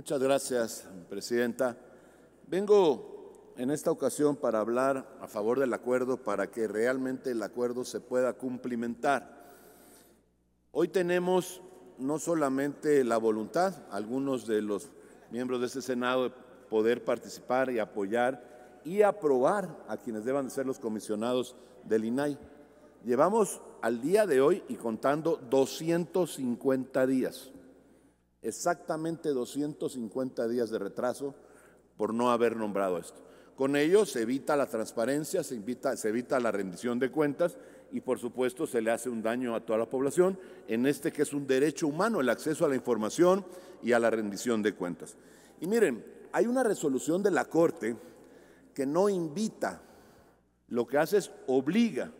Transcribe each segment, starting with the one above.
Muchas gracias, Presidenta. Vengo en esta ocasión para hablar a favor del acuerdo, para que realmente el acuerdo se pueda cumplimentar. Hoy tenemos no solamente la voluntad, algunos de los miembros de este Senado, de poder participar y apoyar y aprobar a quienes deban ser los comisionados del INAI. Llevamos al día de hoy y contando 250 días Exactamente 250 días de retraso por no haber nombrado esto. Con ello se evita la transparencia, se, evita la rendición de cuentas y por supuesto se le hace un daño a toda la población en este que es un derecho humano, el acceso a la información y a la rendición de cuentas. Y miren, hay una resolución de la Corte que no invita, lo que hace es obliga,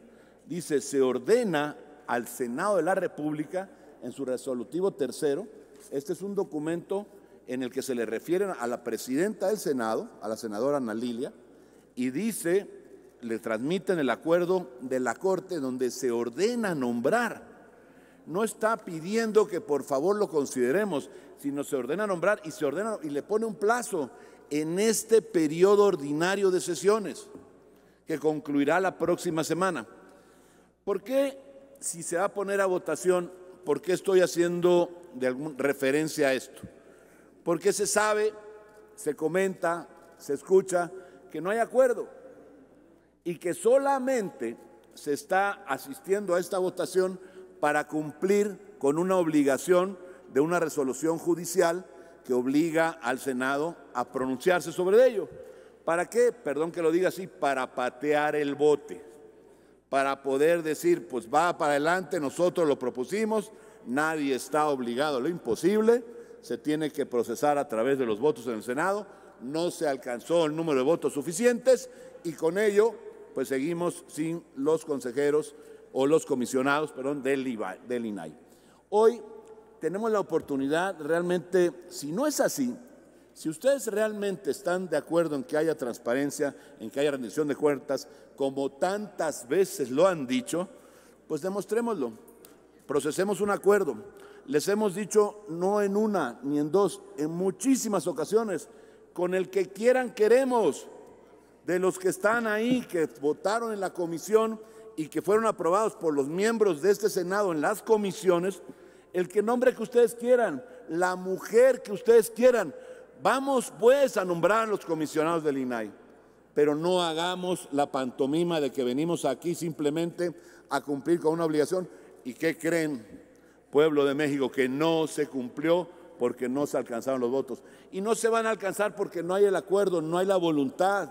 dice, se ordena al Senado de la República en su resolutivo tercero este es un documento en el que se le refieren a la presidenta del Senado, a la senadora Ana Lilia, y dice, le transmiten el acuerdo de la Corte donde se ordena nombrar. No está pidiendo que por favor lo consideremos, sino se ordena nombrar y se ordena y le pone un plazo en este periodo ordinario de sesiones que concluirá la próxima semana. ¿Por qué si se va a poner a votación ¿Por qué estoy haciendo de algún, referencia a esto? Porque se sabe, se comenta, se escucha que no hay acuerdo y que solamente se está asistiendo a esta votación para cumplir con una obligación de una resolución judicial que obliga al Senado a pronunciarse sobre ello. ¿Para qué? Perdón que lo diga así, para patear el bote para poder decir, pues va para adelante, nosotros lo propusimos, nadie está obligado lo imposible, se tiene que procesar a través de los votos en el Senado, no se alcanzó el número de votos suficientes y con ello pues seguimos sin los consejeros o los comisionados, perdón, del, del INAI. Hoy tenemos la oportunidad realmente, si no es así, si ustedes realmente están de acuerdo en que haya transparencia, en que haya rendición de cuentas, como tantas veces lo han dicho, pues demostrémoslo. Procesemos un acuerdo. Les hemos dicho no en una ni en dos, en muchísimas ocasiones, con el que quieran queremos, de los que están ahí, que votaron en la comisión y que fueron aprobados por los miembros de este Senado en las comisiones, el que nombre que ustedes quieran, la mujer que ustedes quieran, Vamos pues a nombrar a los comisionados del INAI, pero no hagamos la pantomima de que venimos aquí simplemente a cumplir con una obligación. ¿Y qué creen, pueblo de México, que no se cumplió porque no se alcanzaron los votos? Y no se van a alcanzar porque no hay el acuerdo, no hay la voluntad.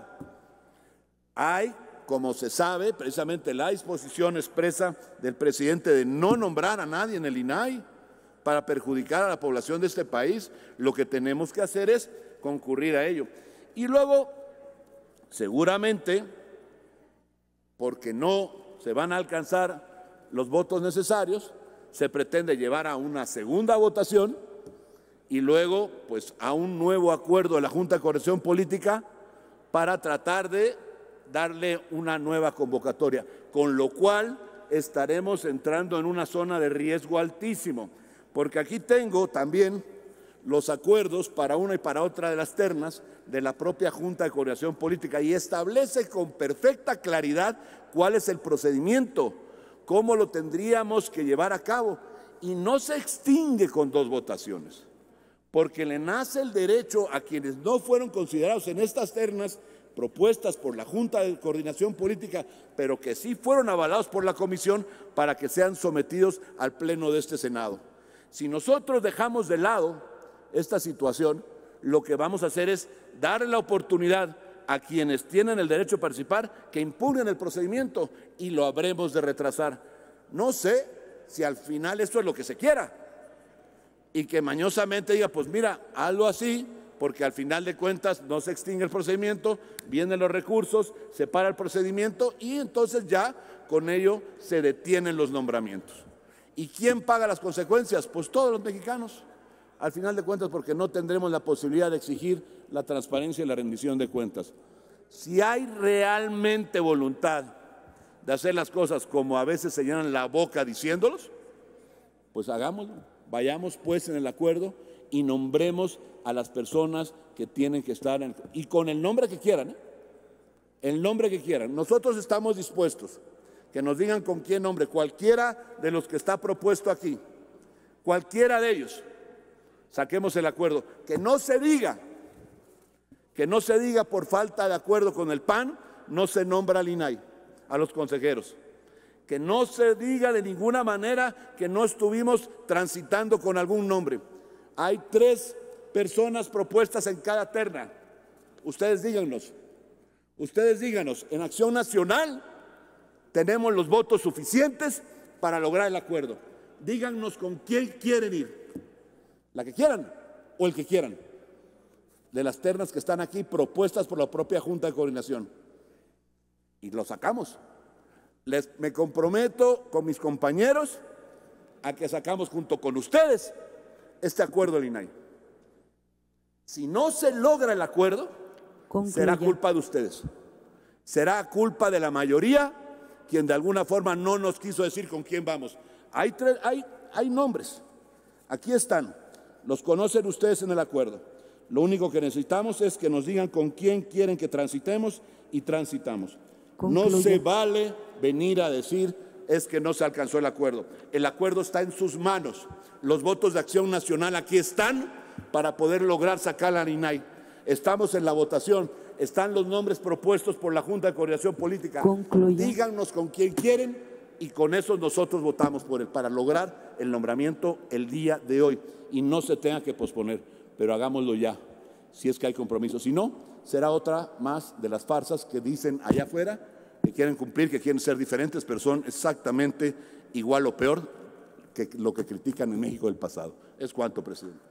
Hay, como se sabe, precisamente la disposición expresa del presidente de no nombrar a nadie en el INAI para perjudicar a la población de este país, lo que tenemos que hacer es concurrir a ello. Y luego, seguramente, porque no se van a alcanzar los votos necesarios, se pretende llevar a una segunda votación y luego, pues, a un nuevo acuerdo de la Junta de Corrección Política para tratar de darle una nueva convocatoria, con lo cual estaremos entrando en una zona de riesgo altísimo porque aquí tengo también los acuerdos para una y para otra de las ternas de la propia Junta de Coordinación Política y establece con perfecta claridad cuál es el procedimiento, cómo lo tendríamos que llevar a cabo y no se extingue con dos votaciones, porque le nace el derecho a quienes no fueron considerados en estas ternas propuestas por la Junta de Coordinación Política, pero que sí fueron avalados por la Comisión para que sean sometidos al Pleno de este Senado. Si nosotros dejamos de lado esta situación, lo que vamos a hacer es dar la oportunidad a quienes tienen el derecho a participar que impugnen el procedimiento y lo habremos de retrasar. No sé si al final esto es lo que se quiera y que mañosamente diga, pues mira, hazlo así porque al final de cuentas no se extingue el procedimiento, vienen los recursos, se para el procedimiento y entonces ya con ello se detienen los nombramientos. ¿Y quién paga las consecuencias? Pues todos los mexicanos, al final de cuentas, porque no tendremos la posibilidad de exigir la transparencia y la rendición de cuentas. Si hay realmente voluntad de hacer las cosas como a veces se llenan la boca diciéndolos, pues hagámoslo. Vayamos pues en el acuerdo y nombremos a las personas que tienen que estar en y con el nombre que quieran, ¿eh? el nombre que quieran. Nosotros estamos dispuestos que nos digan con quién nombre, cualquiera de los que está propuesto aquí, cualquiera de ellos, saquemos el acuerdo. Que no se diga, que no se diga por falta de acuerdo con el PAN, no se nombra al INAI, a los consejeros. Que no se diga de ninguna manera que no estuvimos transitando con algún nombre. Hay tres personas propuestas en cada terna. Ustedes díganos, ustedes díganos, en Acción Nacional tenemos los votos suficientes para lograr el acuerdo. Díganos con quién quieren ir. La que quieran o el que quieran. De las ternas que están aquí propuestas por la propia Junta de Coordinación. Y lo sacamos. Les, me comprometo con mis compañeros a que sacamos junto con ustedes este acuerdo del INAI. Si no se logra el acuerdo, será culpa de ustedes. Será culpa de la mayoría quien de alguna forma no nos quiso decir con quién vamos. Hay, hay, nombres. Aquí están. Los conocen ustedes en el acuerdo. Lo único que necesitamos es que nos digan con quién quieren que transitemos y transitamos. No se vale venir a decir es que no se alcanzó el acuerdo. El acuerdo está en sus manos. Los votos de acción nacional aquí están para poder lograr sacar la INAI. Estamos en la votación están los nombres propuestos por la Junta de Coordinación Política. Díganos con quién quieren y con eso nosotros votamos por él, para lograr el nombramiento el día de hoy y no se tenga que posponer, pero hagámoslo ya, si es que hay compromiso. Si no, será otra más de las farsas que dicen allá afuera que quieren cumplir, que quieren ser diferentes, pero son exactamente igual o peor que lo que critican en México del pasado. Es cuanto, presidente.